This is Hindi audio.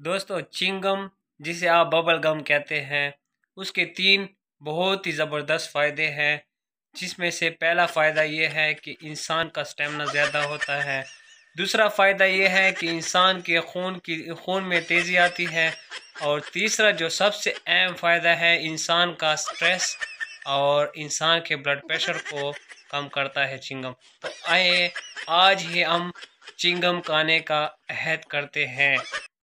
दोस्तों चिंगम जिसे आप बबल गम कहते हैं उसके तीन बहुत ही ज़बरदस्त फ़ायदे हैं जिसमें से पहला फ़ायदा यह है कि इंसान का स्टेमिना ज़्यादा होता है दूसरा फ़ायदा यह है कि इंसान के खून की खून में तेज़ी आती है और तीसरा जो सबसे अहम फ़ायदा है इंसान का स्ट्रेस और इंसान के ब्लड प्रेशर को कम करता है चिंगम तो आए आज ही हम चिंगम खाने का अहद करते हैं